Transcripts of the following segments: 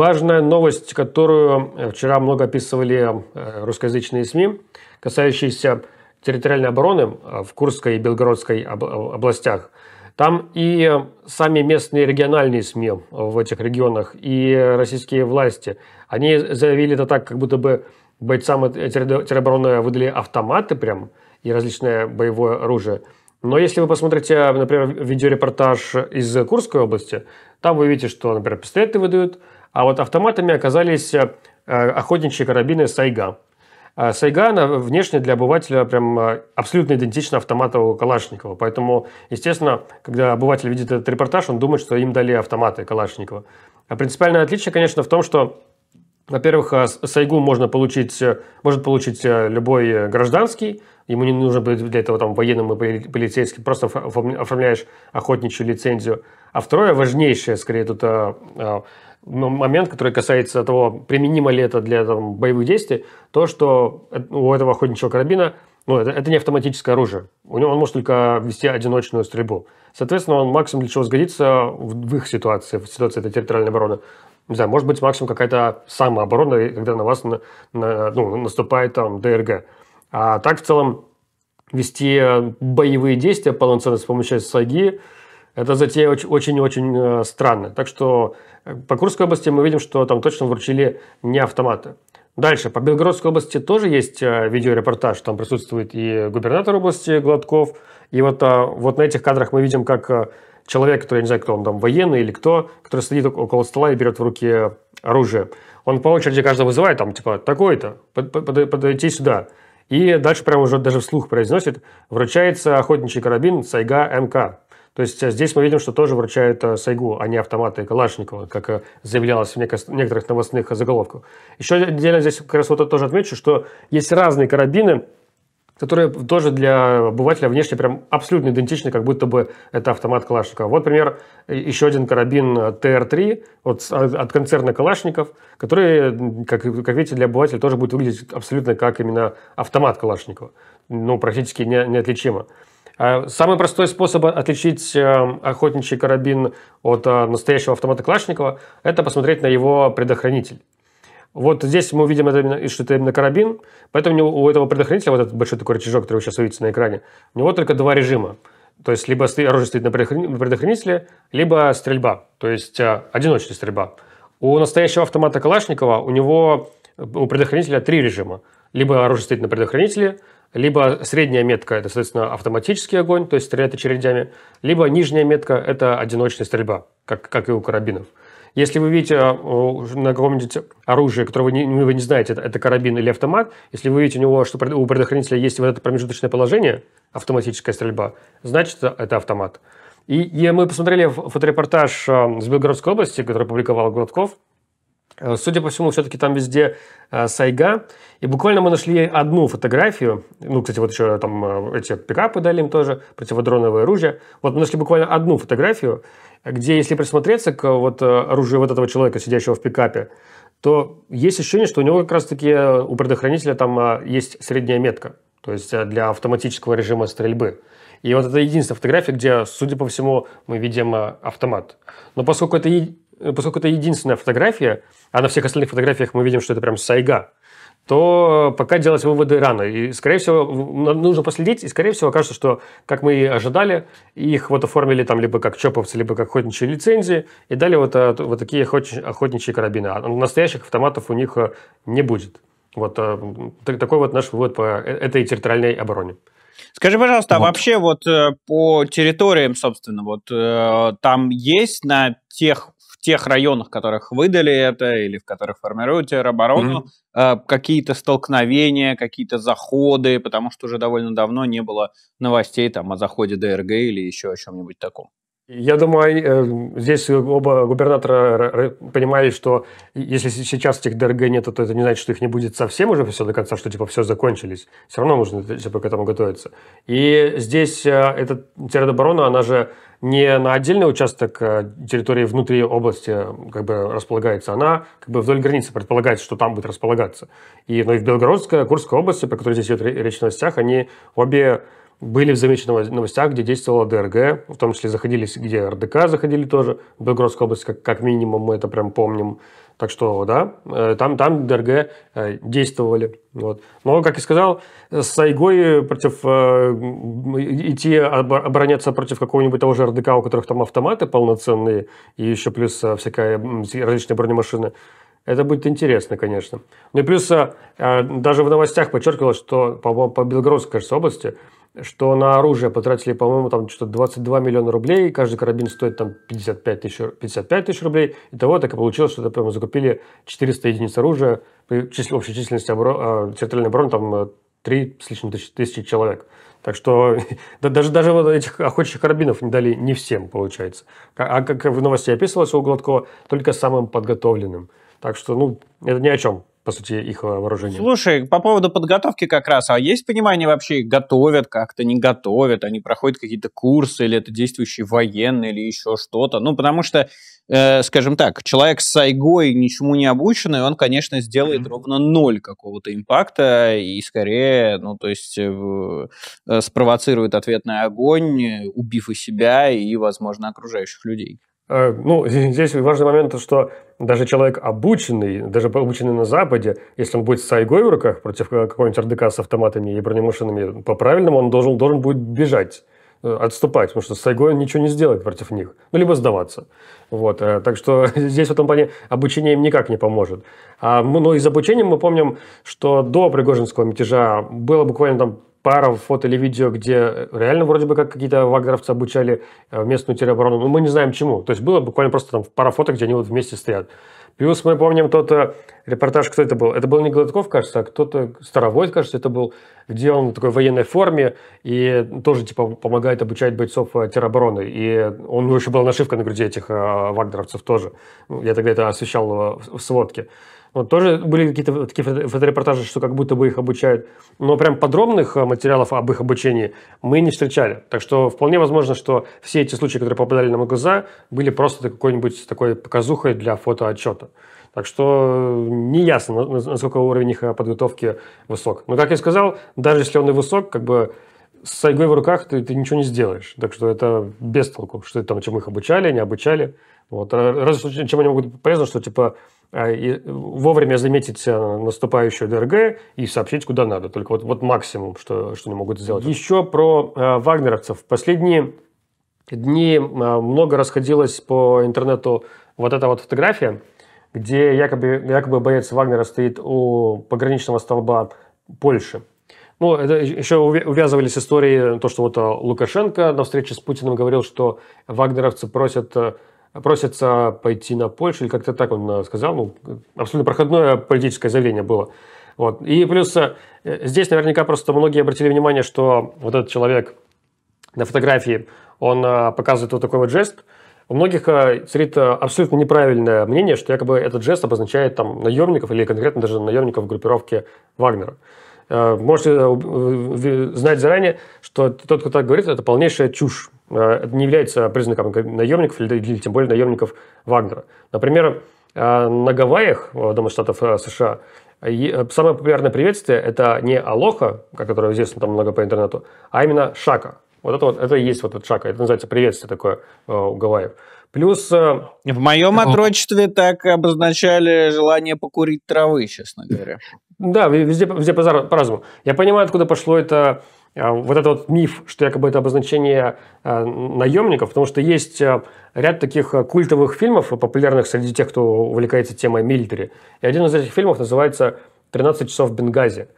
Важная новость, которую э, вчера много описывали э, русскоязычные СМИ, касающиеся территориальной обороны э, в Курской и Белгородской областях. Там и сами местные региональные СМИ в этих регионах, и российские власти, они заявили это так, как будто бы бойцам теробороны выдали автоматы прям и различное боевое оружие. Но если вы посмотрите, например, видеорепортаж из Курской области, там вы видите, что, например, пистолеты выдают – а вот автоматами оказались э, охотничьи карабины «Сайга». А Сайга, она внешне для обывателя прям э, абсолютно идентична автомату Калашникова. Поэтому, естественно, когда обыватель видит этот репортаж, он думает, что им дали автоматы Калашникова. А принципиальное отличие, конечно, в том, что во-первых, э, Сайгу можно получить, может получить любой гражданский, ему не нужно быть для этого там, военным и полицейским, просто оформляешь охотничью лицензию. А второе, важнейшее, скорее, тут момент, который касается того, применимо ли это для там, боевых действий, то, что у этого охотничьего карабина ну, это, это не автоматическое оружие. У него он может только вести одиночную стрельбу. Соответственно, он максимум для чего сгодится в, в их ситуации, в ситуации этой территориальной обороны. Не знаю, может быть, максимум какая-то самооборона, когда на вас на, на, ну, наступает там ДРГ. А так в целом вести боевые действия полноценно с помощью САГИ – это затея очень-очень э, странная. Так что э, по Курской области мы видим, что там точно вручили не автоматы. Дальше. По Белгородской области тоже есть э, видеорепортаж. Там присутствует и губернатор области Гладков. И вот, вот на этих кадрах мы видим, как человек, который, я не знаю, кто он там, военный или кто, который сидит около стола и берет в руки оружие. Он по очереди каждого вызывает, там, типа, такой-то, подойти сюда. И дальше прямо уже даже вслух произносит, вручается охотничий карабин Сайга МК. То есть э, здесь мы видим, что тоже вручают э, Сайгу, а не автоматы Калашникова, как э, заявлялось в некоторых новостных заголовках. Еще отдельно здесь как раз вот тоже отмечу, что есть разные карабины, которые тоже для обывателя внешне прям абсолютно идентичны, как будто бы это автомат Калашникова. Вот, пример еще один карабин ТР-3 от, от концерна Калашников, который, как, как видите, для обывателя тоже будет выглядеть абсолютно как именно автомат Калашникова. Ну, практически не, неотличимо. А самый простой способ отличить э, охотничий карабин от э, настоящего автомата Калашникова – это посмотреть на его предохранитель. Вот здесь мы увидим, это именно, что это именно карабин, поэтому у этого предохранителя, вот этот большой такой рычажок, который вы сейчас увидите на экране, у него только два режима. То есть, либо оружие стоит на предохранителе, либо стрельба, то есть э, одиночная стрельба. У настоящего автомата Калашникова у него у предохранителя три режима. Либо оружие стоит на предохранителе, либо средняя метка – это, соответственно, автоматический огонь, то есть стреляет очередями. Либо нижняя метка – это одиночная стрельба, как, как и у карабинов. Если вы видите а, на каком-нибудь оружии, которое вы не, ну, вы не знаете, это, это карабин или автомат, если вы видите у него, что у предохранителя есть вот это промежуточное положение, автоматическая стрельба, значит, это автомат. И, и мы посмотрели фоторепортаж а, с Белгородской области, который публиковал Гладков, Э, судя по всему, все-таки там везде э, сайга. И буквально мы нашли одну фотографию. Ну, кстати, вот еще там э, эти пикапы дали им тоже, противодроновое оружие. Вот мы нашли буквально одну фотографию, где, если присмотреться к вот оружию вот этого человека, сидящего в пикапе, то есть ощущение, что у него как раз-таки у предохранителя там есть средняя метка. То есть для автоматического режима стрельбы. И вот это единственная фотография, где, судя по всему, мы видим автомат. Но поскольку это Э, поскольку это единственная фотография, а на всех остальных фотографиях мы видим, что это прям сайга, то пока делать выводы рано. И, скорее всего, нужно последить, и, скорее всего, окажется, что, как мы и ожидали, их вот оформили там либо как чоповцы, либо как охотничьи лицензии, и дали вот, э, вот такие охотничьи карабины. А настоящих автоматов у них э, не будет. Вот такой вот наш вывод по этой территориальной обороне. Скажи, пожалуйста, а вот. а вообще вот по территориям, собственно, вот там есть на тех тех районах, в которых выдали это или в которых формируете оборону, mm-hmm. э, какие-то столкновения, какие-то заходы, потому что уже довольно давно не было новостей там о заходе ДРГ или еще о чем-нибудь таком. Я думаю, эм, здесь оба губернатора э, понимали, что если сейчас этих ДРГ нет, то это не значит, что их не будет совсем уже все до конца, что типа все закончились. Все равно нужно э, типа, к этому готовиться. И здесь э, эта терроборона, она же не на отдельный участок территории внутри области как бы располагается, она как бы вдоль границы предполагается, что там будет располагаться. И, но и в Белгородской, Курской области, по которой здесь идет речь в новостях, они обе были замечены в новостях, где действовала ДРГ, в том числе заходили, где РДК заходили тоже, в Белгородской области, как, как минимум, мы это прям помним. Так что, да, э, там, там ДРГ э, действовали. Вот. Но, как я сказал, с Айгой против, э, идти обороняться против какого-нибудь того же РДК, у которых там автоматы полноценные, и еще плюс всякая различные бронемашины, это будет интересно, конечно. Ну и плюс даже в новостях подчеркивалось, что по, по Белгородской кажется, области что на оружие потратили, по-моему, там что-то 22 миллиона рублей, каждый карабин стоит там 55 тысяч, 55 тысяч рублей. Итого так и получилось, что, например, закупили 400 единиц оружия, при чис... общей численности оборон... А, территориальной обороны там 3 э, с лишним тысяч, тысячи человек. Так что даже, даже вот этих охотничьих карабинов не дали не всем, получается. А как в новости описывалось у Гладкова, только самым подготовленным. Так что, ну, это ни о чем по сути, их э, вооружение. Слушай, по поводу подготовки как раз, а есть понимание вообще, готовят как-то, не готовят, они проходят какие-то курсы, или это действующие военные, или еще что-то? Ну, потому что, э, скажем так, человек с сайгой ничему не обученный, он, конечно, сделает mm-hmm. ровно ноль какого-то импакта, и скорее, ну, то есть, э, э, спровоцирует ответный огонь, убив и себя, и, возможно, окружающих людей. Э, ну, здесь важный момент, что даже человек обученный, даже обученный на Западе, если он будет с сайгой в руках против какого-нибудь РДК с автоматами и бронемашинами, по-правильному он должен, должен будет бежать э, отступать, потому что Сайго ничего не сделает против них, ну, либо сдаваться. Вот, э, так что здесь в этом плане обучение им никак не поможет. А, ну, из обучения мы помним, что до Пригожинского мятежа было буквально там пара фото или видео, где э, реально вроде бы как какие-то вагнеровцы обучали э, местную тероборону, но мы не знаем чему. То есть было буквально просто там пара фото, где они вот вместе стоят. Плюс мы помним тот э, репортаж, кто это был? Это был не Гладков, кажется, а кто-то Старовой, кажется, это был, где он в такой военной форме и тоже типа помогает обучать бойцов теробороны. И он ну, еще была нашивка на груди этих вагнеровцев тоже. Я тогда это освещал в сводке. Вот тоже были какие-то такие фоторепортажи, что как будто бы их обучают. Но прям подробных э, материалов об их обучении мы не встречали. Так что вполне возможно, что все эти случаи, которые попадали нам на глаза, были просто какой-нибудь такой показухой для фотоотчета. Так что э, не ясно, насколько уровень их э, подготовки высок. Но, как я сказал, даже если он и высок, как бы с сайгой в руках ты, ты ничего не сделаешь. Так что это без толку, что там, чем их обучали, не обучали. Вот. Разве что, чем они могут полезно, что типа а, и вовремя заметить э, наступающую ДРГ и сообщить, куда надо. Только вот, вот максимум, что, что они могут сделать. Еще про э, вагнеровцев. В последние дни э, много расходилось по интернету вот эта вот фотография, где якобы, якобы боец Вагнера стоит у пограничного столба Польши. Ну, это еще увязывались истории, то, что вот э, Лукашенко на встрече с Путиным говорил, что вагнеровцы просят э, просится пойти на Польшу, или как-то так он э, сказал, ну, абсолютно проходное политическое заявление было. Вот. И плюс э, здесь наверняка просто многие обратили внимание, что вот этот человек на фотографии, он э, показывает вот такой вот жест. У многих царит абсолютно неправильное мнение, что якобы этот жест обозначает там наемников или конкретно даже наемников группировки Вагнера. Э, можете э, э, знать заранее, что тот, кто так говорит, это полнейшая чушь. Это не является признаком наемников или, тем более наемников Вагнера. Например, на Гавайях, Дома штатов США, самое популярное приветствие – это не «Алоха», которое известно там много по интернету, а именно «Шака». Вот это вот, это и есть вот этот Шака. это называется приветствие такое у Гавайев. Плюс... в моем отрочестве так обозначали желание покурить травы, честно говоря. Да, везде, везде по-разному. Я понимаю, откуда пошло это а, вот этот вот миф, что якобы это обозначение а, наемников, потому что есть а, ряд таких культовых фильмов, популярных среди тех, кто увлекается темой милитари. И один из этих фильмов называется «13 часов в Бенгази».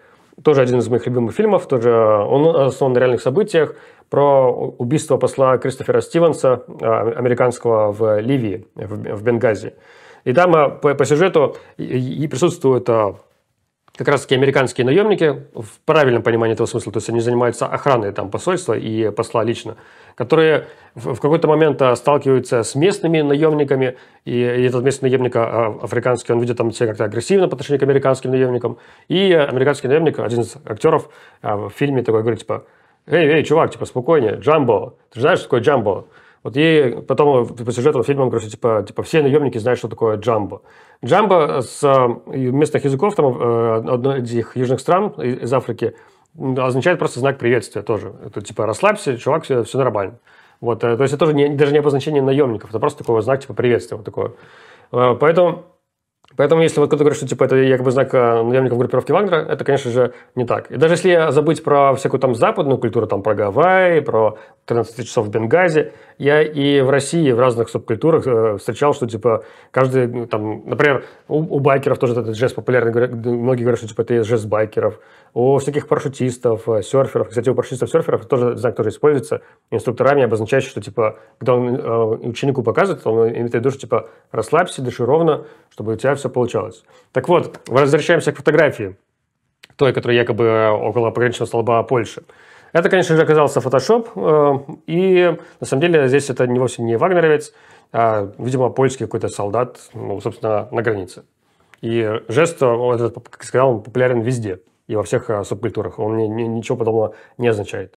Тоже один из моих любимых фильмов, тоже он основан на реальных событиях, про убийство посла Кристофера Стивенса, американского в Ливии, в Бенгази. И там по, по сюжету и присутствует как раз таки американские наемники, в правильном понимании этого смысла, то есть они занимаются охраной там посольства и посла лично, которые в, какой-то момент а, сталкиваются с местными наемниками, и, этот местный наемник а, африканский, он ведет там себя как-то агрессивно по отношению к американским наемникам, и американский наемник, один из актеров а, в фильме такой говорит, типа, эй, эй, чувак, типа, спокойнее, Джамбо, ты же знаешь, что такое Джамбо? Вот и потом по типа, сюжету фильма он говорит, типа, типа все наемники знают, что такое джамбо. Джамбо с э, местных языков там, э, одной из этих южных стран из Африки означает просто знак приветствия тоже. Это типа расслабься, чувак, все, все нормально. Вот, э, то есть это тоже не, даже не обозначение наемников, это просто такой знак типа приветствия. Вот такое. Поэтому Поэтому, если вот кто-то говорит, что типа это якобы знак э, наемников группировки Вагнера, это, конечно же, не так. И даже если я забыть про всякую там западную культуру, там про Гавайи, про 13 часов в Бенгазе, я и в России, в разных субкультурах э, встречал, что типа каждый там, например, у, у байкеров тоже этот жест популярный, многие говорят, что типа это жест байкеров у всяких парашютистов, э, серферов. Кстати, у парашютистов-серферов тоже знак тоже используется инструкторами, обозначающий, что, типа, когда он э, ученику показывает, он имеет в виду, что, типа, расслабься, дыши ровно, чтобы у тебя все получалось. Так вот, возвращаемся к фотографии, той, которая якобы э, около пограничного столба Польши. Это, конечно же, оказался фотошоп, э, и на самом деле здесь это не вовсе не вагнеровец, а, видимо, польский какой-то солдат, ну, собственно, на границе. И жест, он э, этот, как сказал, он популярен везде – и во всех э, субкультурах. Он мне ничего подобного не означает.